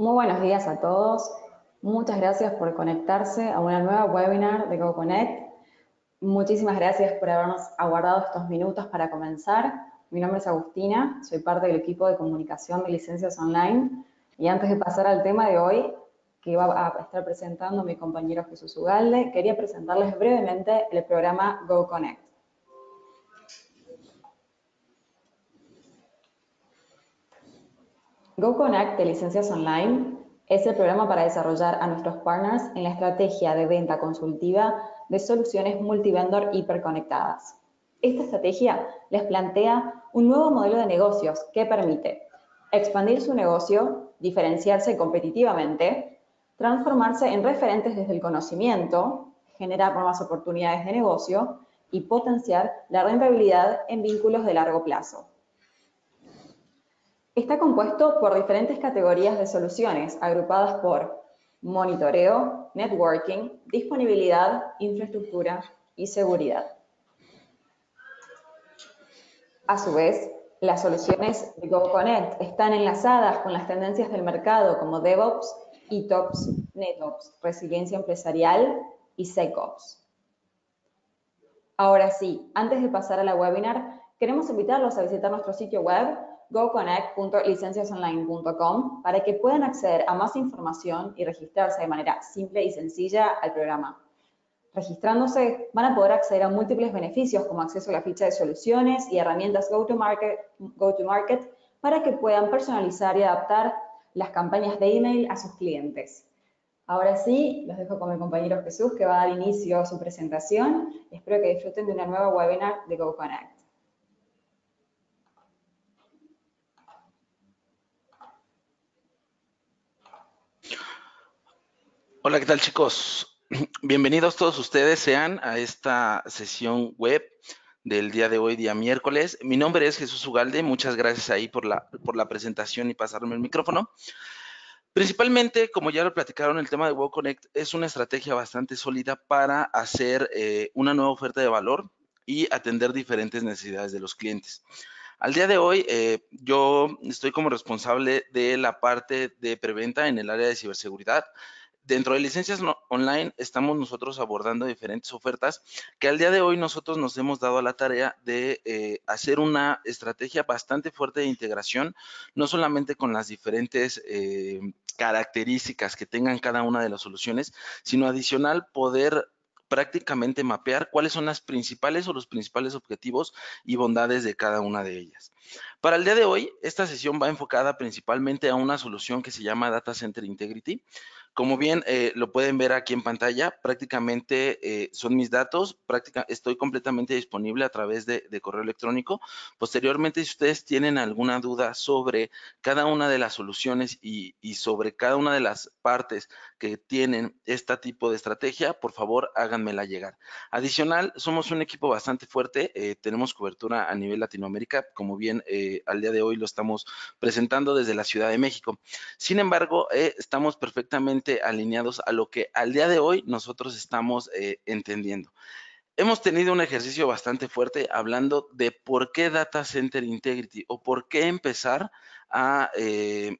Muy buenos días a todos. Muchas gracias por conectarse a una nueva webinar de GoConnect. Muchísimas gracias por habernos aguardado estos minutos para comenzar. Mi nombre es Agustina, soy parte del equipo de comunicación de licencias online. Y antes de pasar al tema de hoy, que va a estar presentando mi compañero Jesús Ugalde, quería presentarles brevemente el programa GoConnect. GoConnect de Licencias Online es el programa para desarrollar a nuestros partners en la estrategia de venta consultiva de soluciones multivendor hiperconectadas. Esta estrategia les plantea un nuevo modelo de negocios que permite expandir su negocio, diferenciarse competitivamente, transformarse en referentes desde el conocimiento, generar nuevas oportunidades de negocio y potenciar la rentabilidad en vínculos de largo plazo. Está compuesto por diferentes categorías de soluciones agrupadas por monitoreo, networking, disponibilidad, infraestructura y seguridad. A su vez, las soluciones de GoConnect están enlazadas con las tendencias del mercado como DevOps, ETOps, NetOps, Resiliencia Empresarial y SecOps. Ahora sí, antes de pasar a la webinar, queremos invitarlos a visitar nuestro sitio web goconnect.licenciasonline.com para que puedan acceder a más información y registrarse de manera simple y sencilla al programa. Registrándose van a poder acceder a múltiples beneficios como acceso a la ficha de soluciones y herramientas go-to-market para que puedan personalizar y adaptar las campañas de email a sus clientes. Ahora sí, los dejo con mi compañero Jesús que va a dar inicio a su presentación. Espero que disfruten de una nueva webinar de GoConnect. Hola, ¿qué tal chicos? Bienvenidos todos ustedes sean a esta sesión web del día de hoy, día miércoles. Mi nombre es Jesús Ugalde, muchas gracias ahí por la, por la presentación y pasarme el micrófono. Principalmente, como ya lo platicaron, el tema de WebConnect Connect es una estrategia bastante sólida para hacer eh, una nueva oferta de valor y atender diferentes necesidades de los clientes. Al día de hoy, eh, yo estoy como responsable de la parte de preventa en el área de ciberseguridad dentro de licencias online estamos nosotros abordando diferentes ofertas que al día de hoy nosotros nos hemos dado a la tarea de eh, hacer una estrategia bastante fuerte de integración, no solamente con las diferentes eh, características que tengan cada una de las soluciones, sino adicional poder prácticamente mapear cuáles son las principales o los principales objetivos y bondades de cada una de ellas. Para el día de hoy, esta sesión va enfocada principalmente a una solución que se llama Data Center Integrity. Como bien eh, lo pueden ver aquí en pantalla, prácticamente eh, son mis datos, práctica, estoy completamente disponible a través de, correo electrónico. Posteriormente, si ustedes tienen alguna duda sobre cada una de las soluciones y, sobre cada una de las partes que tienen este tipo de estrategia, por favor háganmela llegar. Adicional, somos un equipo bastante fuerte, eh, tenemos cobertura a nivel Latinoamérica, como bien al día de hoy lo estamos presentando desde la Ciudad de México. Sin embargo, estamos perfectamente alineados a lo que al día de hoy nosotros estamos eh, entendiendo. Hemos tenido un ejercicio bastante fuerte hablando de por qué Data Center Integrity o por qué empezar a eh,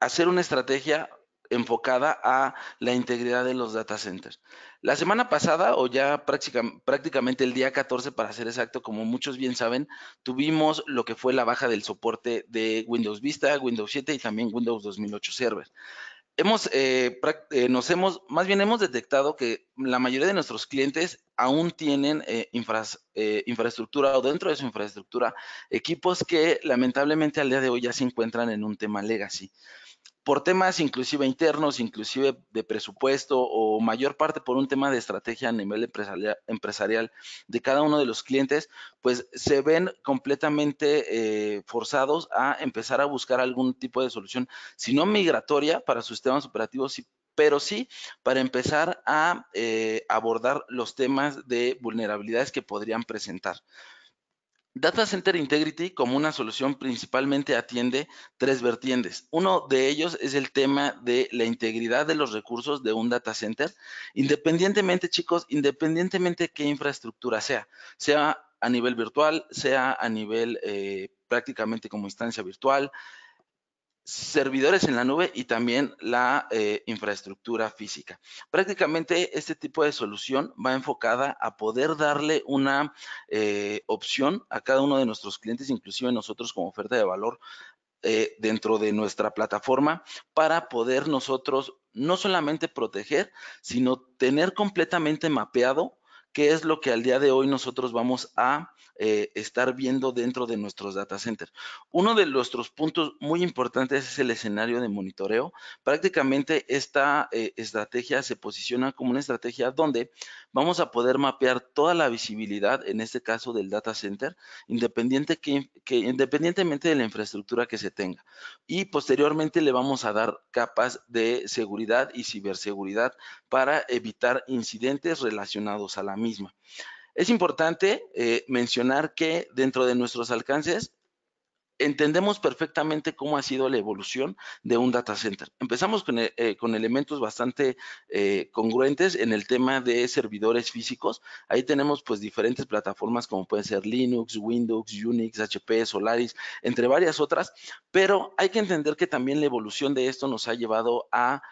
hacer una estrategia enfocada a la integridad de los data centers. La semana pasada, o ya prácticamente el día 14 para ser exacto, como muchos bien saben, tuvimos lo que fue la baja del soporte de Windows Vista, Windows 7 y también Windows 2008 Server. Hemos, eh, eh, nos hemos, más bien hemos detectado que la mayoría de nuestros clientes aún tienen eh, infraestructura o dentro de su infraestructura equipos que lamentablemente al día de hoy ya se encuentran en un tema legacy por temas inclusive internos, inclusive de presupuesto o mayor parte por un tema de estrategia a nivel empresarial, de cada uno de los clientes, pues se ven completamente eh, forzados a empezar a buscar algún tipo de solución, si no migratoria para sus temas operativos, pero sí para empezar a eh, abordar los temas de vulnerabilidades que podrían presentar. Data Center Integrity como una solución principalmente atiende tres vertientes. Uno de ellos es el tema de la integridad de los recursos de un data center, independientemente, chicos, independientemente qué infraestructura sea, sea a nivel virtual, sea a nivel eh, prácticamente como instancia virtual, servidores en la nube y también la eh, infraestructura física. Prácticamente este tipo de solución va enfocada a poder darle una eh, opción a cada uno de nuestros clientes, inclusive nosotros como oferta de valor eh, dentro de nuestra plataforma, para poder nosotros no solamente proteger, sino tener completamente mapeado ¿Qué es lo que al día de hoy nosotros vamos a eh, estar viendo dentro de nuestros data centers. Uno de nuestros puntos muy importantes es el escenario de monitoreo. Prácticamente esta eh, estrategia se posiciona como una estrategia donde vamos a poder mapear toda la visibilidad, en este caso del data center, independientemente de la infraestructura que se tenga. Y posteriormente le vamos a dar capas de seguridad y ciberseguridad para evitar incidentes relacionados a la misma. Es importante eh, mencionar que dentro de nuestros alcances entendemos perfectamente cómo ha sido la evolución de un data center. Empezamos con, eh, eh, elementos bastante eh, congruentes en el tema de servidores físicos. Ahí tenemos pues diferentes plataformas como pueden ser Linux, Windows, Unix, HP, Solaris, entre varias otras, pero hay que entender que también la evolución de esto nos ha llevado a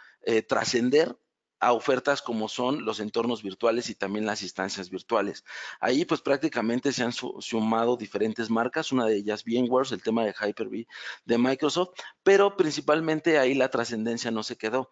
trascender a ofertas como son los entornos virtuales y también las instancias virtuales. Ahí pues prácticamente se han sumado diferentes marcas, una de ellas VMware, el tema de Hyper-V de Microsoft, pero principalmente ahí la trascendencia no se quedó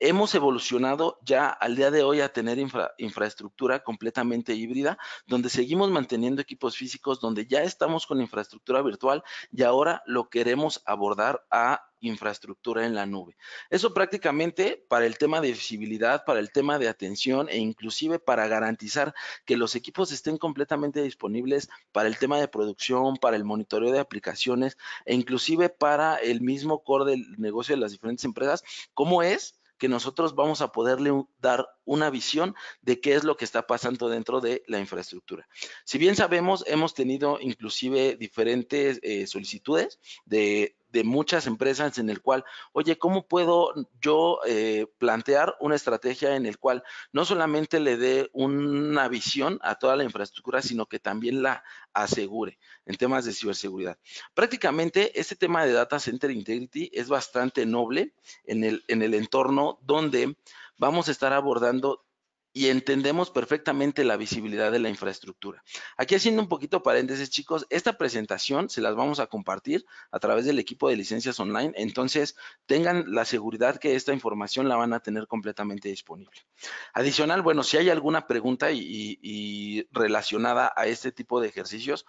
hemos evolucionado ya al día de hoy a tener infraestructura completamente híbrida, donde seguimos manteniendo equipos físicos, donde ya estamos con infraestructura virtual y ahora lo queremos abordar a infraestructura en la nube. Eso prácticamente para el tema de visibilidad, para el tema de atención e inclusive para garantizar que los equipos estén completamente disponibles para el tema de producción, para el monitoreo de aplicaciones e inclusive para el mismo core del negocio de las diferentes empresas, como es que nosotros vamos a poderle dar una visión de qué es lo que está pasando dentro de la infraestructura. Si bien sabemos, hemos tenido inclusive diferentes eh, solicitudes de de muchas empresas en el cual, oye, ¿cómo puedo yo eh, plantear una estrategia en el cual no solamente le dé una visión a toda la infraestructura, sino que también la asegure en temas de ciberseguridad? Prácticamente este tema de Data Center Integrity es bastante noble en el, en el entorno donde vamos a estar abordando y entendemos perfectamente la visibilidad de la infraestructura. Aquí haciendo un poquito paréntesis, chicos, esta presentación se las vamos a compartir a través del equipo de licencias online, entonces tengan la seguridad que esta información la van a tener completamente disponible. Adicional, bueno, si hay alguna pregunta y, relacionada a este tipo de ejercicios,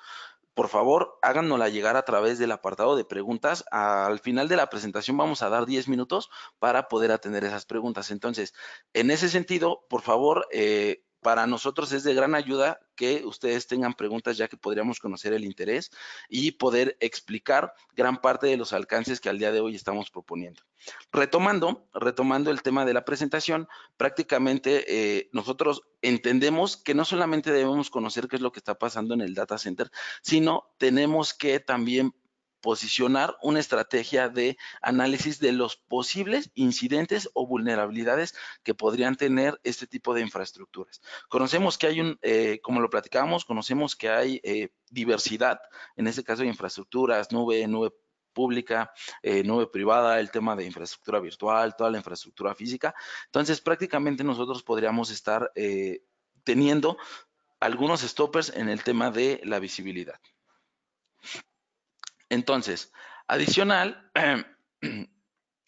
por favor, háganosla llegar a través del apartado de preguntas. Al final de la presentación vamos a dar 10 minutos para poder atender esas preguntas. Entonces, en ese sentido, por favor, eh, para nosotros es de gran ayuda que ustedes tengan preguntas ya que podríamos conocer el interés y poder explicar gran parte de los alcances que al día de hoy estamos proponiendo. Retomando, retomando el tema de la presentación, prácticamente eh, nosotros entendemos que no solamente debemos conocer qué es lo que está pasando en el data center, sino tenemos que también posicionar una estrategia de análisis de los posibles incidentes o vulnerabilidades que podrían tener este tipo de infraestructuras. Conocemos que hay un, eh, como lo platicábamos, conocemos que hay eh, diversidad, en este caso de infraestructuras, nube, nube pública, eh, nube privada, el tema de infraestructura virtual, toda la infraestructura física. Entonces, prácticamente nosotros podríamos estar teniendo algunos stoppers en el tema de la visibilidad. Entonces, adicional,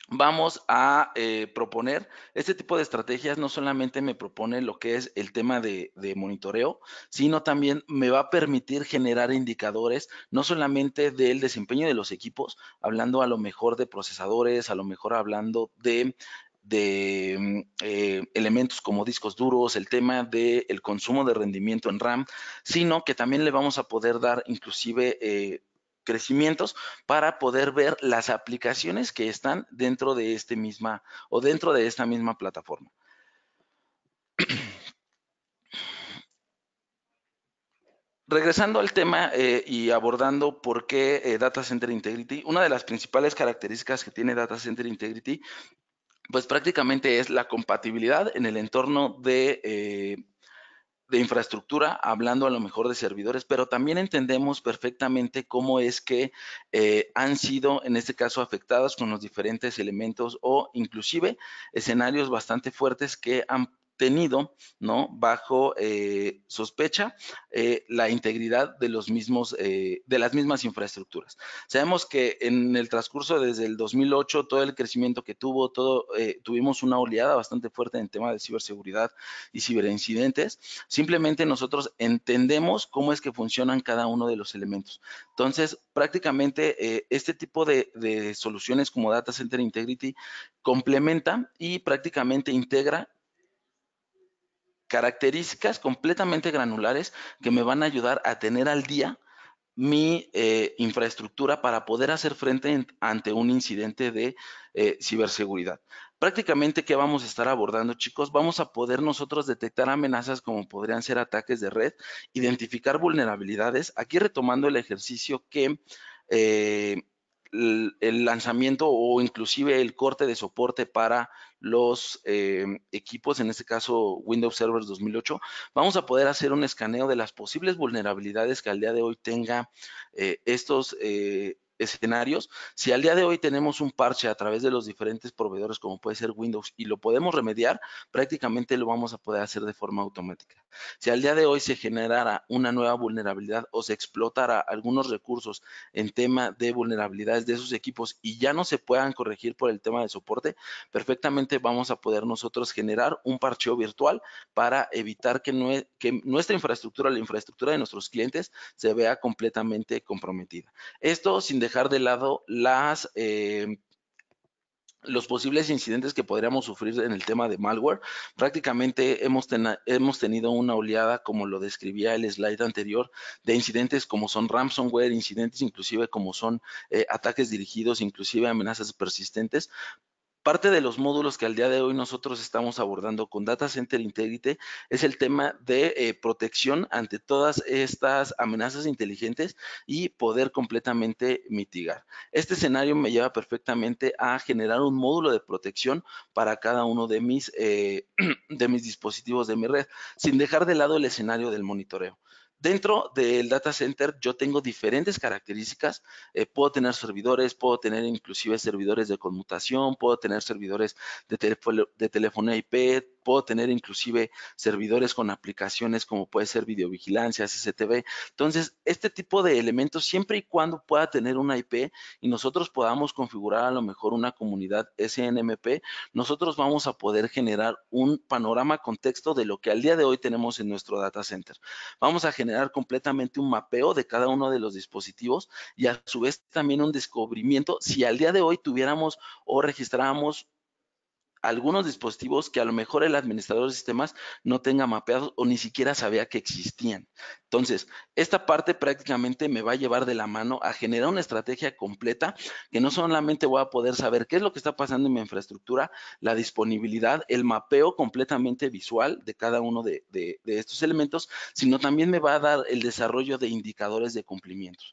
vamos a eh, proponer este tipo de estrategias. No solamente me propone lo que es el tema de, monitoreo, sino también me va a permitir generar indicadores, no solamente del desempeño de los equipos, hablando a lo mejor de procesadores, a lo mejor hablando de mm, eh, elementos como discos duros, el tema del consumo de rendimiento en RAM, sino que también le vamos a poder dar inclusive eh, crecimientos para poder ver las aplicaciones que están dentro de este misma o dentro de esta misma plataforma. Regresando al tema eh, y abordando por qué eh, Data Center Integrity, una de las principales características que tiene Data Center Integrity, pues prácticamente es la compatibilidad en el entorno de eh, de infraestructura, hablando a lo mejor de servidores, pero también entendemos perfectamente cómo es que eh, han sido, en este caso, afectadas con los diferentes elementos o inclusive escenarios bastante fuertes que han tenido, Bajo eh, sospecha eh, la integridad de los mismos, eh, de las mismas infraestructuras. Sabemos que en el transcurso desde el 2008, todo el crecimiento que tuvo, todo, tuvimos una oleada bastante fuerte en el tema de ciberseguridad y ciberincidentes. Simplemente nosotros entendemos cómo es que funcionan cada uno de los elementos. Entonces, prácticamente este tipo de, de soluciones como Data Center Integrity complementa y prácticamente integra características completamente granulares que me van a ayudar a tener al día mi eh, infraestructura para poder hacer frente ante un incidente de eh, ciberseguridad. Prácticamente, ¿qué vamos a estar abordando, chicos? Vamos a poder nosotros detectar amenazas como podrían ser ataques de red, identificar vulnerabilidades. Aquí retomando el ejercicio que eh, el, lanzamiento o inclusive el corte de soporte para los eh, equipos, en este caso Windows Server 2008, vamos a poder hacer un escaneo de las posibles vulnerabilidades que al día de hoy tenga eh, estos eh, escenarios, si al día de hoy tenemos un parche a través de los diferentes proveedores, como puede ser Windows, y lo podemos remediar, prácticamente lo vamos a poder hacer de forma automática. Si al día de hoy se generara una nueva vulnerabilidad o se explotara algunos recursos en tema de vulnerabilidades de esos equipos y ya no se puedan corregir por el tema de soporte, perfectamente vamos a poder nosotros generar un parcheo virtual para evitar que, nuestra infraestructura, la infraestructura de nuestros clientes, se vea completamente comprometida. Esto sin dejar dejar de lado las eh, los posibles incidentes que podríamos sufrir en el tema de malware. Prácticamente hemos, tenido una oleada, como lo describía el slide anterior, de incidentes como son ransomware, incidentes inclusive como son eh, ataques dirigidos, inclusive amenazas persistentes, Parte de los módulos que al día de hoy nosotros estamos abordando con Data Center Integrity es el tema de eh, protección ante todas estas amenazas inteligentes y poder completamente mitigar. Este escenario me lleva perfectamente a generar un módulo de protección para cada uno de mis, eh, de mis dispositivos de mi red, sin dejar de lado el escenario del monitoreo. Dentro del data center yo tengo diferentes características. Eh, puedo tener servidores, puedo tener inclusive servidores de conmutación, puedo tener servidores de, teléfono, de teléfono IP, puedo tener inclusive servidores con aplicaciones como puede ser videovigilancia, CCTV. Entonces, este tipo de elementos, siempre y cuando pueda tener una IP y nosotros podamos configurar a lo mejor una comunidad SNMP, nosotros vamos a poder generar un panorama contexto de lo que al día de hoy tenemos en nuestro data center. Vamos a generar completamente un mapeo de cada uno de los dispositivos y a su vez también un descubrimiento si al día de hoy tuviéramos o registráramos algunos dispositivos que a lo mejor el administrador de sistemas no tenga mapeados o ni siquiera sabía que existían. Entonces, esta parte prácticamente me va a llevar de la mano a generar una estrategia completa que no solamente voy a poder saber qué es lo que está pasando en mi infraestructura, la disponibilidad, el mapeo completamente visual de cada uno de, estos elementos, sino también me va a dar el desarrollo de indicadores de cumplimiento.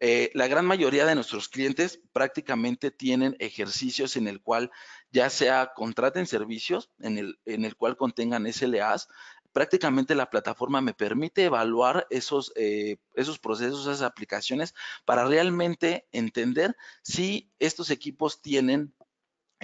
Eh, la gran mayoría de nuestros clientes prácticamente tienen ejercicios en el cual ya sea contraten servicios en el, en el cual contengan SLAs, prácticamente la plataforma me permite evaluar esos, eh, esos procesos, esas aplicaciones, para realmente entender si estos equipos tienen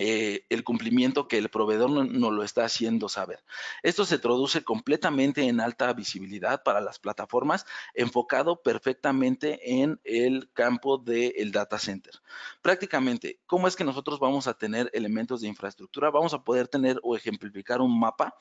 eh, el cumplimiento que el proveedor no lo está haciendo saber. Esto se traduce completamente en alta visibilidad para las plataformas, enfocado perfectamente en el campo del data center. Prácticamente, ¿cómo es que nosotros vamos a tener elementos de infraestructura? Vamos a poder tener o ejemplificar un mapa.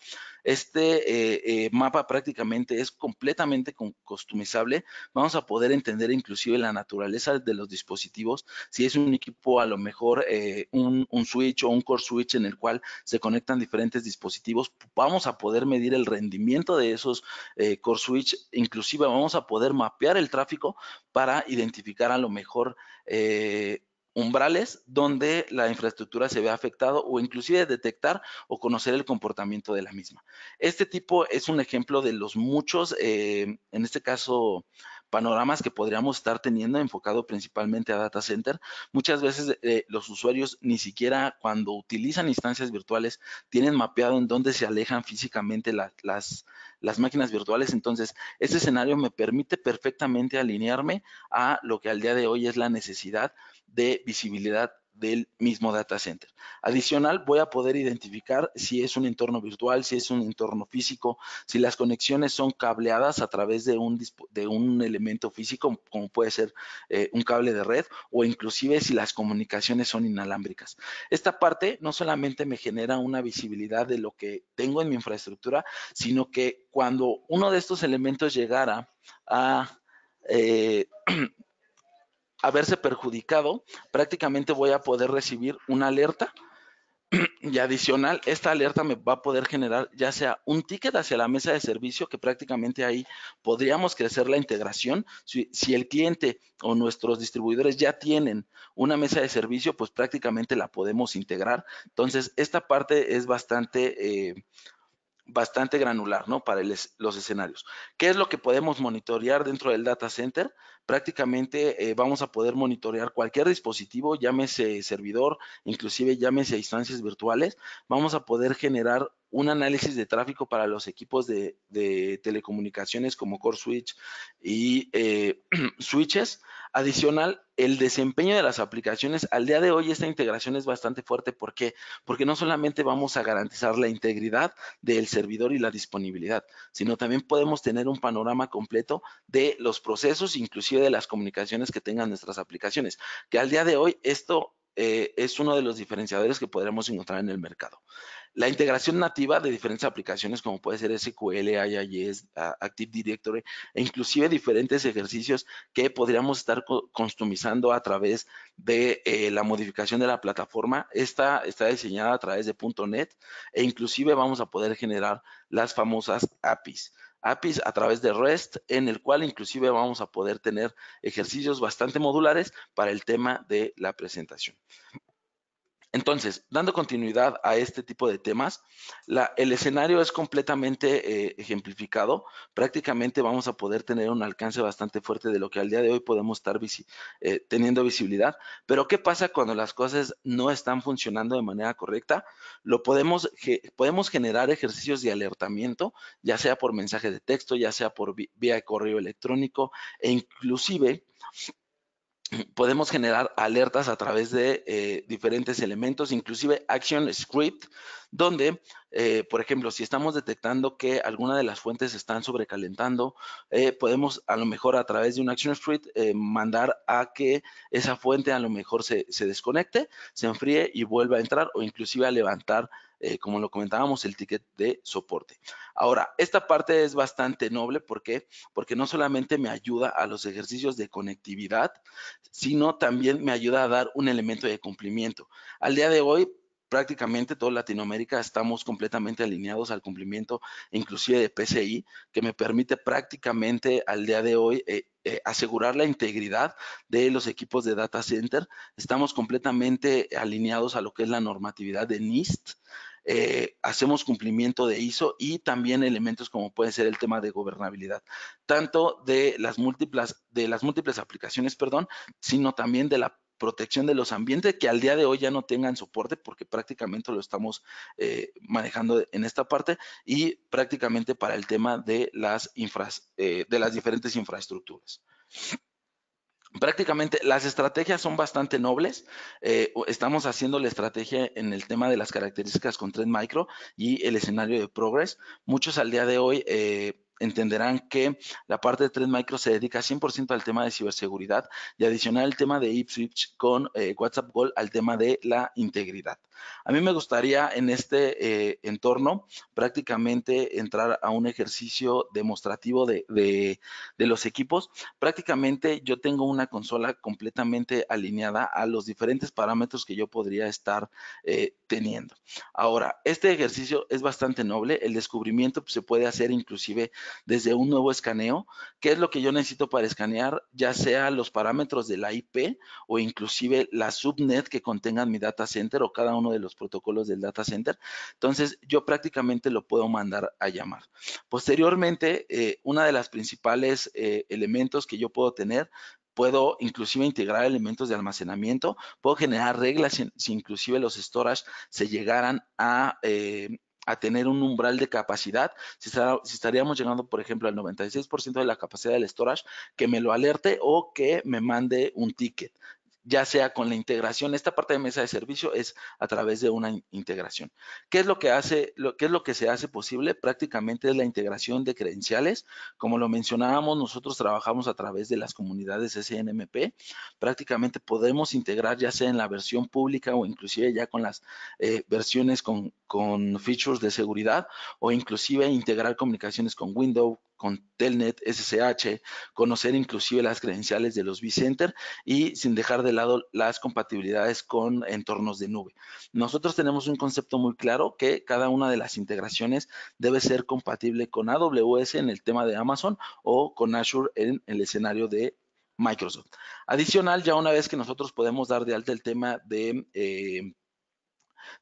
Este eh, eh, mapa prácticamente es completamente customizable. Vamos a poder entender inclusive la naturaleza de los dispositivos. Si es un equipo, a lo mejor un switch, Dicho un core switch en el cual se conectan diferentes dispositivos, vamos a poder medir el rendimiento de esos eh, core switch, inclusive vamos a poder mapear el tráfico para identificar a lo mejor eh, umbrales donde la infraestructura se ve afectado o inclusive detectar o conocer el comportamiento de la misma. Este tipo es un ejemplo de los muchos, eh, en este caso, panoramas que podríamos estar teniendo enfocado principalmente a data center. Muchas veces eh, los usuarios ni siquiera cuando utilizan instancias virtuales tienen mapeado en dónde se alejan físicamente las, las máquinas virtuales. Entonces, este escenario me permite perfectamente alinearme a lo que al día de hoy es la necesidad de visibilidad del mismo data center. Adicional, voy a poder identificar si es un entorno virtual, si es un entorno físico, si las conexiones son cableadas a través de un, elemento físico, como puede ser eh, un cable de red, o inclusive si las comunicaciones son inalámbricas. Esta parte no solamente me genera una visibilidad de lo que tengo en mi infraestructura, sino que cuando uno de estos elementos llegara a... Eh, haberse perjudicado, prácticamente voy a poder recibir una alerta y adicional, esta alerta me va a poder generar ya sea un ticket hacia la mesa de servicio, que prácticamente ahí podríamos crecer la integración. Si, el cliente o nuestros distribuidores ya tienen una mesa de servicio, pues prácticamente la podemos integrar. Entonces, esta parte es bastante... Eh, bastante granular, ¿no? Para los escenarios. ¿Qué es lo que podemos monitorear dentro del data center? prácticamente eh, vamos a poder monitorear cualquier dispositivo, llámese servidor, inclusive llámese instancias virtuales, vamos a poder generar un análisis de tráfico para los equipos de, telecomunicaciones como Core Switch y eh, Switches. Adicional, el desempeño de las aplicaciones. Al día de hoy esta integración es bastante fuerte. ¿Por qué? Porque no solamente vamos a garantizar la integridad del servidor y la disponibilidad, sino también podemos tener un panorama completo de los procesos, inclusive de las comunicaciones que tengan nuestras aplicaciones, que al día de hoy esto eh, es uno de los diferenciadores que podremos encontrar en el mercado la integración nativa de diferentes aplicaciones como puede ser SQL, IIS, Active Directory e inclusive diferentes ejercicios que podríamos estar customizando a través de eh, la modificación de la plataforma. Esta está diseñada a través de .NET e inclusive vamos a poder generar las famosas APIs. APIs a través de REST, en el cual inclusive vamos a poder tener ejercicios bastante modulares para el tema de la presentación. Entonces, dando continuidad a este tipo de temas, el escenario es completamente eh, ejemplificado. Prácticamente vamos a poder tener un alcance bastante fuerte de lo que al día de hoy podemos estar eh, teniendo visibilidad. Pero, ¿qué pasa cuando las cosas no están funcionando de manera correcta? Lo podemos, podemos generar ejercicios de alertamiento, ya sea por mensaje de texto, ya sea por vía de correo electrónico e inclusive podemos generar alertas a través de eh, diferentes elementos, inclusive Action Script, donde, eh, por ejemplo, si estamos detectando que alguna de las fuentes están sobrecalentando, eh, podemos a lo mejor a través de un Action Script mandar a que esa fuente a lo mejor se, se desconecte, se enfríe y vuelva a entrar o inclusive a levantar eh, como lo comentábamos, el ticket de soporte. Ahora, esta parte es bastante noble porque, porque no solamente me ayuda a los ejercicios de conectividad, sino también me ayuda a dar un elemento de cumplimiento. Al día de hoy, prácticamente toda Latinoamérica estamos completamente alineados al cumplimiento inclusive de PCI, que me permite prácticamente al día de hoy eh, eh, asegurar la integridad de los equipos de data center. Estamos completamente alineados a lo que es la normatividad de NIST. Eh, hacemos cumplimiento de ISO y también elementos como puede ser el tema de gobernabilidad, tanto de las múltiples, de las múltiples aplicaciones, perdón, sino también de la protección de los ambientes que al día de hoy ya no tengan soporte porque prácticamente lo estamos eh, manejando en esta parte y prácticamente para el tema de las eh, de las diferentes infraestructuras prácticamente las estrategias son bastante nobles. Eh, estamos haciendo la estrategia en el tema de las características con Trend Micro y el escenario de Progress. Muchos al día de hoy eh, entenderán que la parte de Trend Micro se dedica 100% al tema de ciberseguridad y adicional el tema de Ipswich con eh, WhatsApp Gold al tema de la integridad. A mí me gustaría en este eh, entorno prácticamente entrar a un ejercicio demostrativo de, de, los equipos. Prácticamente yo tengo una consola completamente alineada a los diferentes parámetros que yo podría estar eh, teniendo. Ahora, este ejercicio es bastante noble. El descubrimiento se puede hacer inclusive desde un nuevo escaneo, qué es lo que yo necesito para escanear, ya sea los parámetros de la IP o inclusive la subnet que contengan mi data center o cada uno de los protocolos del data center. Entonces, yo prácticamente lo puedo mandar a llamar. Posteriormente, eh, una de las principales eh, elementos que yo puedo tener puedo inclusive integrar elementos de almacenamiento, puedo generar reglas si, inclusive los storage se llegaran a, eh, a tener un umbral de capacidad, si, estaríamos llegando, por ejemplo, al 96% de la capacidad del storage, que me lo alerte o que me mande un ticket ya sea con la integración, esta parte de mesa de servicio es a través de una integración. ¿Qué es lo que hace, qué es lo que se hace posible? Prácticamente es la integración de credenciales. Como lo mencionábamos, nosotros trabajamos a través de las comunidades SNMP. Prácticamente podemos integrar ya sea en la versión pública o inclusive ya con las eh, versiones con, con features de seguridad o inclusive integrar comunicaciones con Windows, con Telnet SSH, conocer inclusive las credenciales de los vCenter y sin dejar de lado las compatibilidades con entornos de nube. Nosotros tenemos un concepto muy claro que cada una de las integraciones debe ser compatible con AWS en el tema de Amazon o con Azure en el escenario de Microsoft. Adicional, ya una vez que nosotros podemos dar de alta el tema de eh,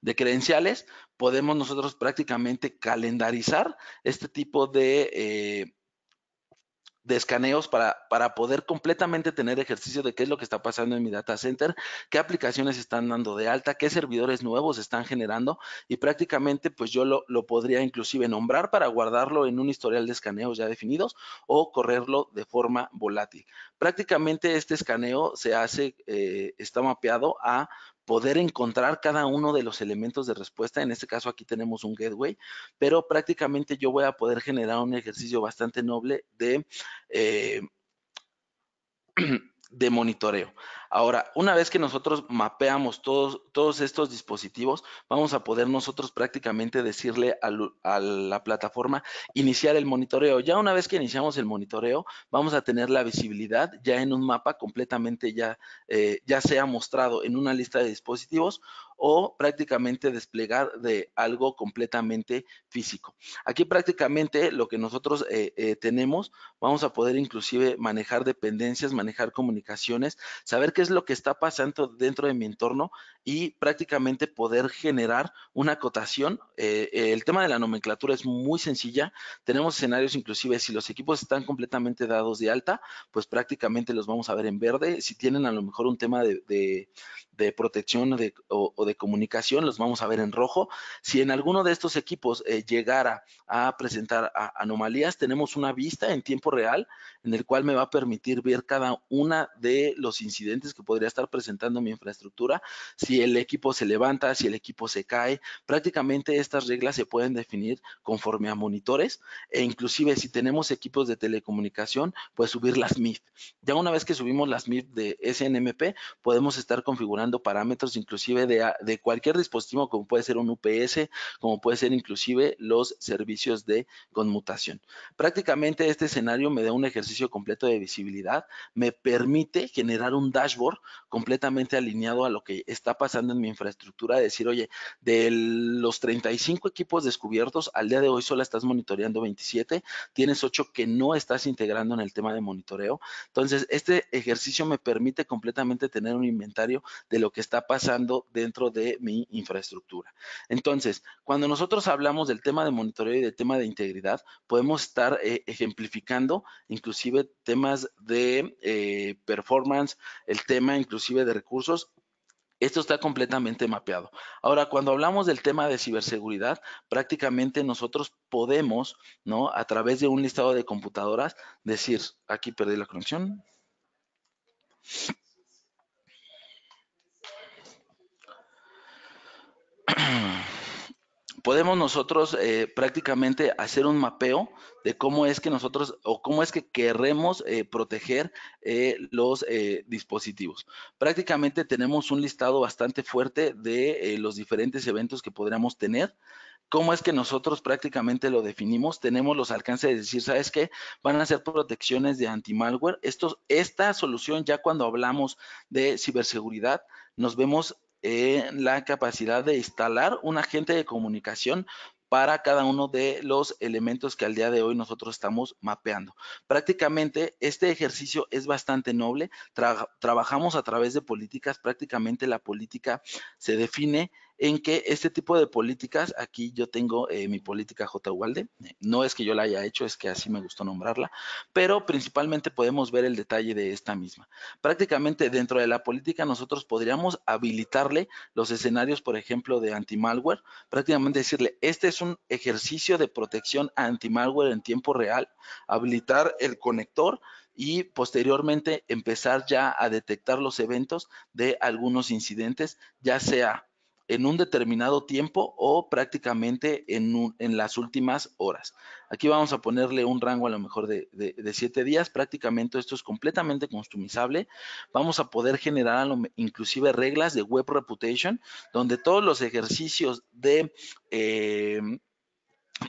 de credenciales, podemos nosotros prácticamente calendarizar este tipo eh, de, escaneos para, para poder completamente tener ejercicio de qué es lo que está pasando en mi data center, qué aplicaciones están dando de alta, qué servidores nuevos están generando y prácticamente pues yo lo, podría inclusive nombrar para guardarlo en un historial de escaneos ya definidos o correrlo de forma volátil. Prácticamente este escaneo se hace, eh, está mapeado a poder encontrar cada uno de los elementos de respuesta. En este caso aquí tenemos un gateway, pero prácticamente yo voy a poder generar un ejercicio bastante noble de, eh, de monitoreo. Ahora, una vez que nosotros mapeamos todos, todos estos dispositivos, vamos a poder nosotros prácticamente decirle a la plataforma iniciar el monitoreo. Ya una vez que iniciamos el monitoreo, vamos a tener la visibilidad ya en un mapa completamente ya, eh, ya sea mostrado en una lista de dispositivos o prácticamente desplegar de algo completamente físico. Aquí prácticamente lo que nosotros eh, eh, tenemos, vamos a poder inclusive manejar dependencias, manejar comunicaciones, saber qué es lo que está pasando dentro de mi entorno y prácticamente poder generar una acotación. Eh, eh, el tema de la nomenclatura es muy sencilla. Tenemos escenarios inclusive si los equipos están completamente dados de alta, pues prácticamente los vamos a ver en verde. Si tienen a lo mejor un tema de, de protección o, de comunicación, los vamos a ver en rojo. Si en alguno de estos equipos eh, llegara a presentar anomalías, tenemos una vista en tiempo real en el cual me va a permitir ver cada una de los incidentes que podría estar presentando mi infraestructura. Si el equipo se levanta, si el equipo se cae, prácticamente estas reglas se pueden definir conforme a monitores e inclusive si tenemos equipos de telecomunicación, pues subir las MIF. Ya una vez que subimos las MIF de SNMP, podemos estar configurando parámetros inclusive de, ah, de cualquier dispositivo como puede ser un UPS, como puede ser inclusive los servicios de conmutación. Prácticamente este escenario me da un ejercicio completo de visibilidad, me permite generar un dashboard completamente alineado a lo que está pasando en mi infraestructura, decir, oye, de los 35 equipos descubiertos, al día de hoy solo estás monitoreando 27, tienes 8 que no estás integrando en el tema de monitoreo. Entonces, este ejercicio me permite completamente tener un inventario de lo que está pasando dentro de mi infraestructura. Entonces, cuando nosotros hablamos del tema de monitoreo y del tema de integridad, podemos estar eh, ejemplificando inclusive temas de eh, performance, el tema inclusive de recursos esto está completamente mapeado. Ahora, cuando hablamos del tema de ciberseguridad, prácticamente nosotros podemos, ¿no? A través de un listado de computadoras, decir, aquí perdí la conexión. podemos nosotros eh, prácticamente hacer un mapeo de cómo es que nosotros o cómo es que queremos eh, proteger eh, los dispositivos. Prácticamente tenemos un listado bastante fuerte de los diferentes eventos que podríamos tener. ¿Cómo es que nosotros prácticamente lo definimos? Tenemos los alcances de decir, ¿sabes qué? Van a ser protecciones de anti-malware. Esta solución, ya cuando hablamos de ciberseguridad, nos vemos en la capacidad de instalar un agente de comunicación para cada uno de los elementos que al día de hoy nosotros estamos mapeando. Prácticamente este ejercicio es bastante noble, trabajamos a través de políticas, prácticamente la política se define en que este tipo de políticas, aquí yo tengo eh, mi política J. Walde, eh, no es que yo la haya hecho, es que así me gustó nombrarla, pero principalmente podemos ver el detalle de esta misma. Prácticamente dentro de la política nosotros podríamos habilitarle los escenarios, por ejemplo, de anti-malware, prácticamente decirle, este es un ejercicio de protección anti-malware en tiempo real, habilitar el conector y posteriormente empezar ya a detectar los eventos de algunos incidentes, ya sea en un determinado tiempo o prácticamente en, en, las últimas horas. Aquí vamos a ponerle un rango a lo mejor de, siete días. Prácticamente esto es completamente customizable. Vamos a poder generar inclusive reglas de web reputation donde todos los ejercicios de... Eh,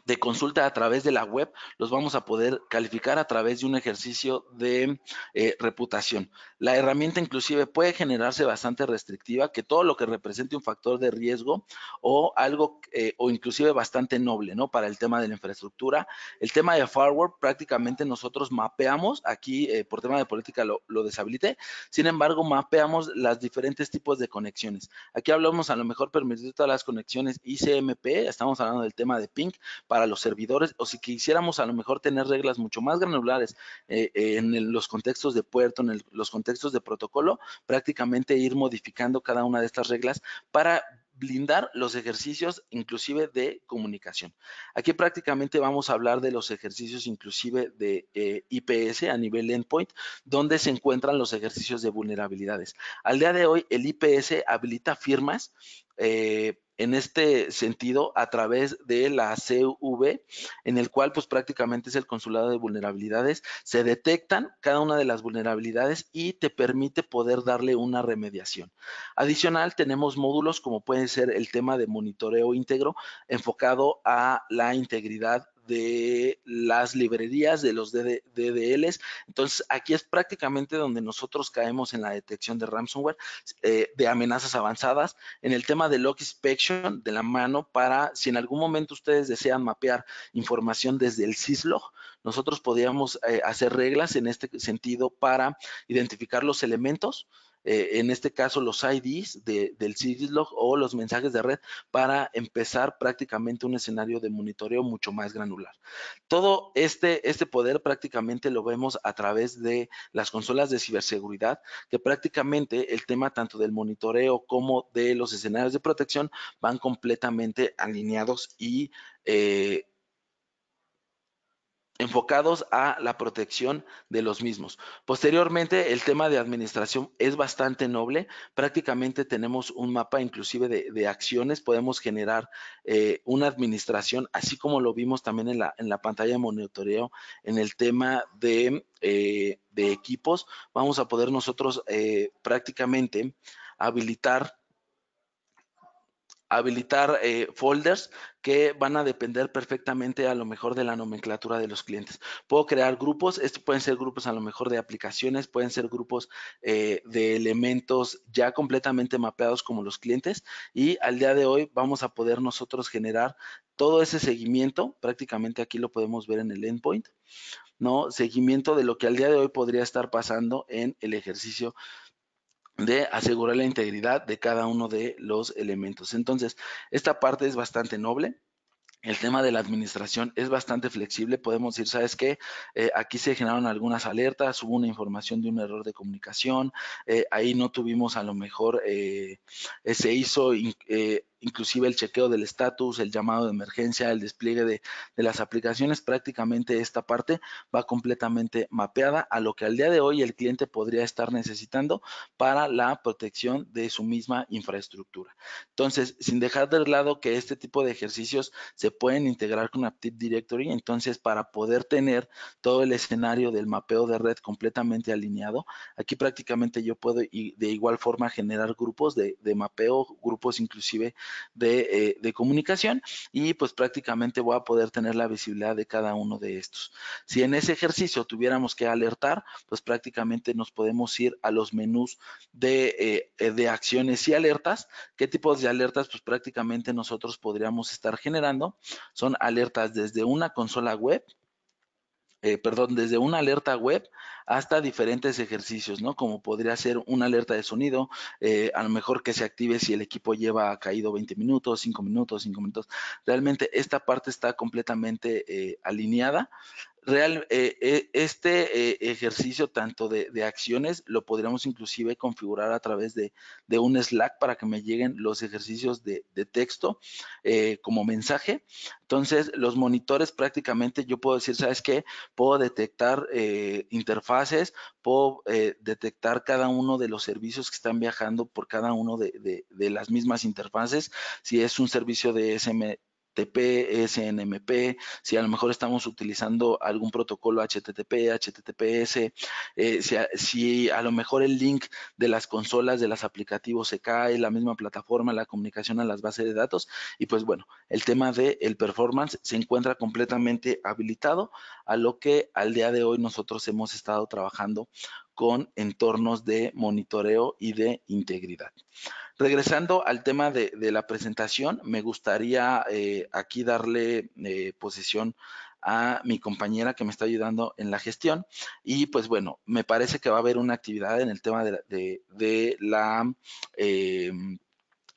de consulta a través de la web, los vamos a poder calificar a través de un ejercicio de eh, reputación. La herramienta inclusive puede generarse bastante restrictiva, que todo lo que represente un factor de riesgo o algo, eh, o inclusive bastante noble, ¿no? Para el tema de la infraestructura. El tema de firewall prácticamente nosotros mapeamos, aquí eh, por tema de política lo, deshabilité, sin embargo mapeamos las diferentes tipos de conexiones. Aquí hablamos a lo mejor permitir todas las conexiones ICMP, estamos hablando del tema de PINC, para los servidores o si quisiéramos a lo mejor tener reglas mucho más granulares eh, en los contextos de puerto, en los contextos de protocolo, prácticamente ir modificando cada una de estas reglas para blindar los ejercicios inclusive de comunicación. Aquí prácticamente vamos a hablar de los ejercicios inclusive de eh, IPS a nivel endpoint, donde se encuentran los ejercicios de vulnerabilidades. Al día de hoy, el IPS habilita firmas eh, en este sentido a través de la CV, en el cual pues prácticamente es el consulado de vulnerabilidades, se detectan cada una de las vulnerabilidades y te permite poder darle una remediación. Adicional, tenemos módulos como puede ser el tema de monitoreo íntegro enfocado a la integridad de las librerías, de los DDLs. Entonces, aquí es prácticamente donde nosotros caemos en la detección de ransomware, eh, de amenazas avanzadas, en el tema de log inspection de la mano para, si en algún momento ustedes desean mapear información desde el syslog, nosotros podríamos eh, hacer reglas en este sentido para identificar los elementos, eh, en este caso los IDs del del syslog o los mensajes de red para empezar prácticamente un escenario de monitoreo mucho más granular. Todo este, este poder prácticamente lo vemos a través de las consolas de ciberseguridad, que prácticamente el tema tanto del monitoreo como de los escenarios de protección van completamente alineados y eh, enfocados a la protección de los mismos. Posteriormente, el tema de administración es bastante noble. Prácticamente tenemos un mapa inclusive de, acciones. Podemos generar eh, una administración, así como lo vimos también en la, en la pantalla de monitoreo en el tema de, eh, equipos. Vamos a poder nosotros eh, prácticamente habilitar habilitar eh, folders que van a depender perfectamente a lo mejor de la nomenclatura de los clientes. Puedo crear grupos, estos pueden ser grupos a lo mejor de aplicaciones, pueden ser grupos eh, de elementos ya completamente mapeados como los clientes y al día de hoy vamos a poder nosotros generar todo ese seguimiento, prácticamente aquí lo podemos ver en el endpoint, ¿no? Seguimiento de lo que al día de hoy podría estar pasando en el ejercicio de asegurar la integridad de cada uno de los elementos. Entonces, esta parte es bastante noble, el tema de la administración es bastante flexible. Podemos decir, ¿sabes qué? Eh, aquí se generaron algunas alertas, hubo una información de un error de comunicación, eh, ahí no tuvimos a lo mejor, eh, eh se hizo inclusive el chequeo del estatus, el llamado de emergencia, el despliegue de, las aplicaciones, prácticamente esta parte va completamente mapeada a lo que al día de hoy el cliente podría estar necesitando para la protección de su misma infraestructura. Entonces, sin dejar de lado que este tipo de ejercicios se pueden integrar con Active Directory, entonces para poder tener todo el escenario del mapeo de red completamente alineado, aquí prácticamente yo puedo de igual forma generar grupos de mapeo, grupos inclusive eh, de, comunicación y pues prácticamente voy a poder tener la visibilidad de cada uno de estos. Si en ese ejercicio tuviéramos que alertar, pues prácticamente nos podemos ir a los menús de, eh, eh, de acciones y alertas. ¿Qué tipos de alertas? Pues prácticamente nosotros podríamos estar generando. Son alertas desde una consola web, eh, perdón, desde una alerta web hasta diferentes ejercicios, ¿no? Como podría ser una alerta de sonido, eh, a lo mejor que se active si el equipo lleva caído 20 minutos, 5 minutos, 5 minutos. Realmente esta parte está completamente eh, alineada Real, eh, eh, este eh, ejercicio tanto de, acciones lo podríamos inclusive configurar a través de, un Slack para que me lleguen los ejercicios de, texto como mensaje. Entonces, los monitores prácticamente yo puedo decir, ¿sabes qué? Puedo detectar interfaces, puedo detectar cada uno de los servicios que están viajando por cada uno de, las mismas interfaces. Si es un servicio de, SM, SNMP, si a lo mejor estamos utilizando algún protocolo HTTP, HTTPS, eh, si, a, lo mejor el link de las consolas, de los aplicativos se cae, la misma plataforma, la comunicación a las bases de datos. Y pues bueno, el tema del el performance se encuentra completamente habilitado a lo que al día de hoy nosotros hemos estado trabajando con entornos de monitoreo y de integridad. Regresando al tema de, la presentación, me gustaría eh, aquí darle eh, posición posesión a mi compañera que me está ayudando en la gestión. Y pues bueno, me parece que va a haber una actividad en el tema de, la, eh,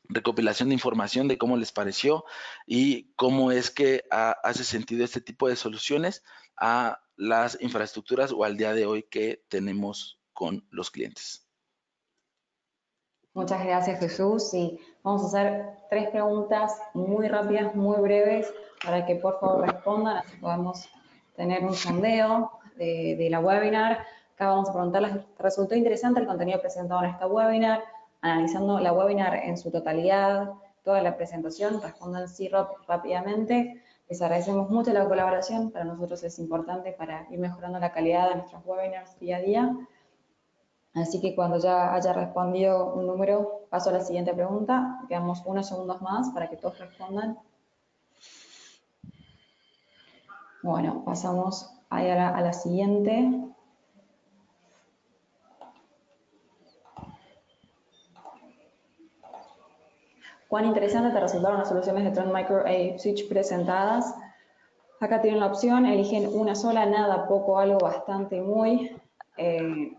recopilación de información de cómo les pareció y cómo es que hace sentido este tipo de soluciones a las infraestructuras o al día de hoy que tenemos con los clientes. Muchas gracias Jesús y vamos a hacer tres preguntas muy rápidas, muy breves, para que por favor respondan, así podemos tener un sondeo de, la webinar. Acá vamos a preguntarles, ¿resultó interesante el contenido presentado en esta webinar? Analizando la webinar en su totalidad, toda la presentación, respondan sí rápidamente. Les agradecemos mucho la colaboración, para nosotros es importante para ir mejorando la calidad de nuestros webinars día a día. Así que cuando ya haya respondido un número, paso a la siguiente pregunta. Quedamos unos segundos más para que todos respondan. Bueno, pasamos ahí a la siguiente. cuán interesante te resultaron las soluciones de Trend Micro A Switch presentadas. Acá tienen la opción, eligen una sola, nada, poco, algo, bastante, muy. Eh,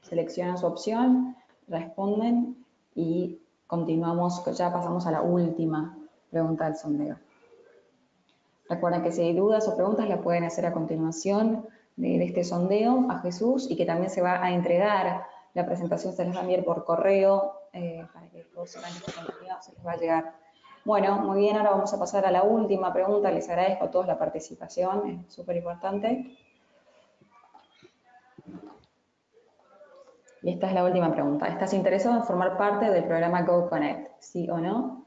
seleccionan su opción, responden y continuamos, ya pasamos a la última pregunta del sondeo. Recuerden que si hay dudas o preguntas la pueden hacer a continuación de, este sondeo a Jesús y que también se va a entregar la presentación, de les va por correo eh, para que todos sepan se les va a llegar. Bueno, muy bien, ahora vamos a pasar a la última pregunta. Les agradezco a todos la participación, es súper importante. Y esta es la última pregunta. ¿Estás interesado en formar parte del programa Go Connect? ¿Sí o no?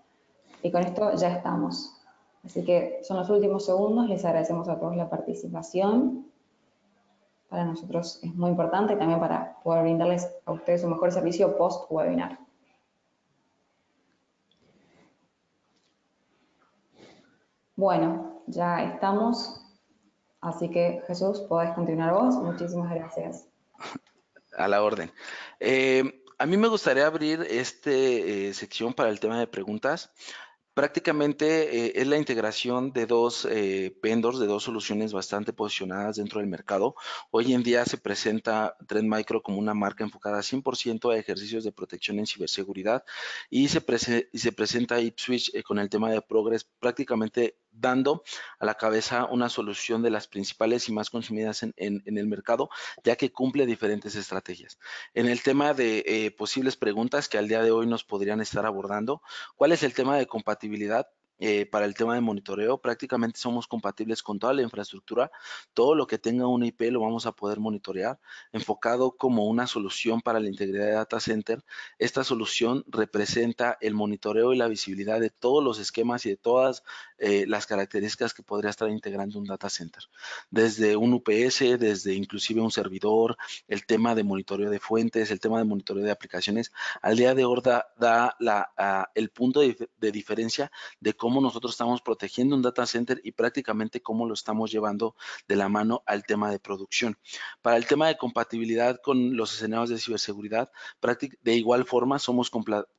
Y con esto ya estamos. Así que son los últimos segundos. Les agradecemos a todos la participación. Para nosotros es muy importante también para poder brindarles a ustedes un mejor servicio post-webinar. Bueno, ya estamos, así que Jesús, podés continuar vos. Muchísimas gracias. A la orden. Eh, a mí me gustaría abrir esta eh, sección para el tema de preguntas prácticamente eh, es la integración de dos eh, vendors, de dos soluciones bastante posicionadas dentro del mercado. Hoy en día se presenta Trend Micro como una marca enfocada 100% a ejercicios de protección en ciberseguridad y se, se presenta Ipswitch eh, con el tema de Progress prácticamente dando a la cabeza una solución de las principales y más consumidas en, el mercado, ya que cumple diferentes estrategias. En el tema de eh, posibles preguntas que al día de hoy nos podrían estar abordando, ¿cuál es el tema de compatibilidad? Eh, para el tema de monitoreo. Prácticamente somos compatibles con toda la infraestructura. Todo lo que tenga una IP lo vamos a poder monitorear, enfocado como una solución para la integridad de data center. Esta solución representa el monitoreo y la visibilidad de todos los esquemas y de todas eh, las características que podría estar integrando un data center. Desde un UPS, desde inclusive un servidor, el tema de monitoreo de fuentes, el tema de monitoreo de aplicaciones. Al día de hoy da, la, el punto de diferencia de cómo nosotros estamos protegiendo un data center y prácticamente cómo lo estamos llevando de la mano al tema de producción. Para el tema de compatibilidad con los escenarios de ciberseguridad, de igual forma somos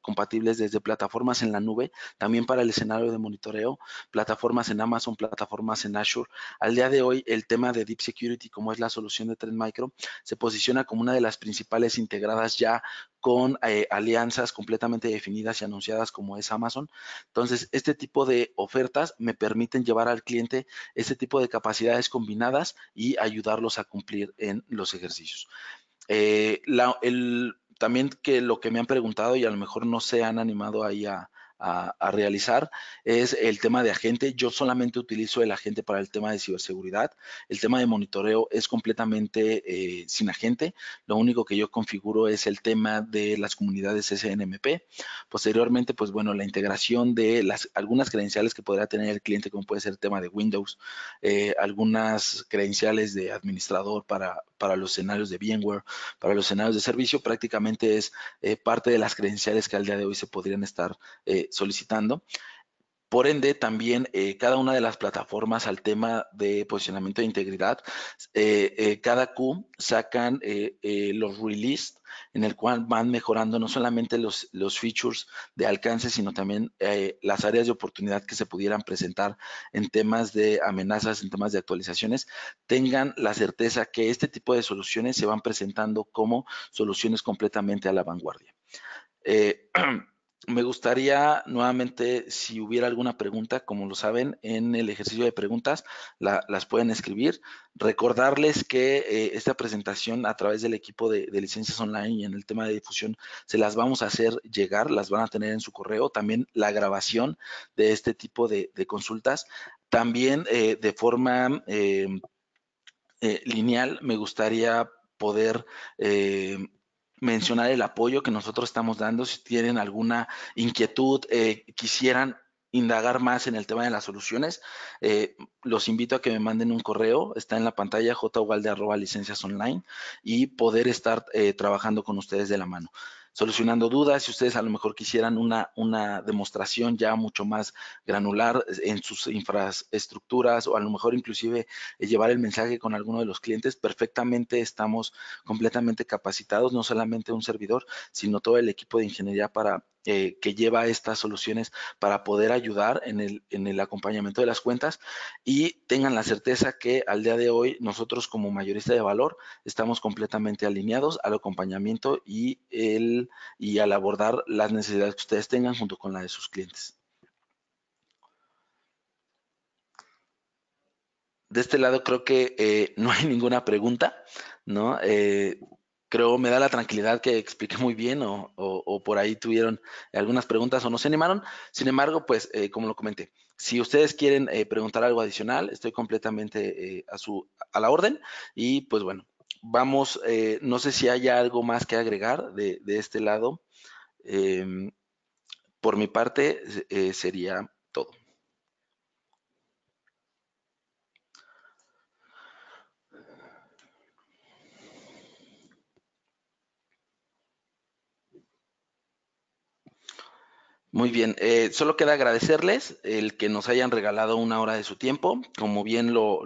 compatibles desde plataformas en la nube, también para el escenario de monitoreo, plataformas en Amazon, plataformas en Azure. Al día de hoy, el tema de Deep Security, como es la solución de Trend Micro, se posiciona como una de las principales integradas ya con eh, alianzas completamente definidas y anunciadas como es Amazon. Entonces, este tipo de ofertas me permiten llevar al cliente ese tipo de capacidades combinadas y ayudarlos a cumplir en los ejercicios. Eh, también que lo que me han preguntado y a lo mejor no se han animado ahí a, a, realizar es el tema de agente. Yo solamente utilizo el agente para el tema de ciberseguridad. El tema de monitoreo es completamente eh, sin agente. Lo único que yo configuro es el tema de las comunidades SNMP. Posteriormente, pues bueno, la integración de las, algunas credenciales que podrá tener el cliente, como puede ser el tema de Windows, eh, algunas credenciales de administrador para, para los escenarios de VMware, para los escenarios de servicio, prácticamente es eh, parte de las credenciales que al día de hoy se podrían estar eh, solicitando. Por ende, también eh, cada una de las plataformas al tema de posicionamiento de integridad, eh, eh, cada Q sacan los release en el cual van mejorando no solamente los, los features de alcance, sino también las áreas de oportunidad que se pudieran presentar en temas de amenazas, en temas de actualizaciones, tengan la certeza que este tipo de soluciones se van presentando como soluciones completamente a la vanguardia. me gustaría nuevamente, si hubiera alguna pregunta, como lo saben, en el ejercicio de preguntas las pueden escribir. Recordarles que eh, esta presentación a través del equipo de, licencias online y en el tema de difusión se las vamos a hacer llegar, las van a tener en su correo. También la grabación de este tipo de, consultas. También eh, de forma eh, lineal me gustaría poder mencionar el apoyo que nosotros estamos dando. Si tienen alguna inquietud, eh, quisieran indagar más en el tema de las soluciones, eh, los invito a que me manden un correo, está en la pantalla licencias online y poder estar eh, trabajando con ustedes de la mano solucionando dudas. Si ustedes a lo mejor quisieran una, una demostración ya mucho más granular en sus infraestructuras o a lo mejor inclusive eh, llevar el mensaje con alguno de los clientes, perfectamente estamos completamente capacitados, no solamente un servidor, sino todo el equipo de ingeniería para, eh, que lleva estas soluciones para poder ayudar en el, en el acompañamiento de las cuentas y tengan la certeza que al día de hoy nosotros como mayorista de valor estamos completamente alineados al acompañamiento y, el, y al abordar las necesidades que ustedes tengan junto con la de sus clientes. de este lado creo que eh, no hay ninguna pregunta, ¿no? Eh, creo me da la tranquilidad que expliqué muy bien o, por ahí tuvieron algunas preguntas o no se animaron. Sin embargo, pues eh, como lo comenté, si ustedes quieren eh, preguntar algo adicional, estoy completamente eh, a, su, a la orden y pues bueno, vamos, no sé si haya algo más que agregar de, de este lado. Em, por mi parte sería Muy bien, eh, solo queda agradecerles el que nos hayan regalado una hora de su tiempo. Como bien lo,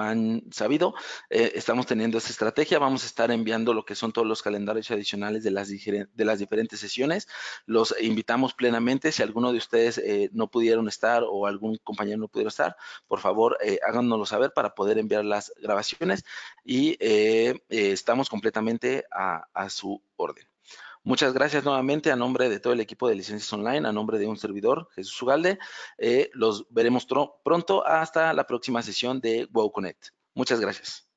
han sabido, eh, estamos teniendo esta estrategia. Vamos a estar enviando lo que son todos los calendarios adicionales de las, de las diferentes sesiones. Los invitamos plenamente. Si alguno de ustedes eh, no pudieron estar o algún compañero no pudiera estar, por favor háganoslo saber para poder enviar las grabaciones y estamos completamente a su orden. Muchas gracias nuevamente a nombre de todo el equipo de licencias online, a nombre de un servidor, Jesús Ugalde. Eh, los veremos pronto. Hasta la próxima sesión de WoW Connect. Muchas gracias.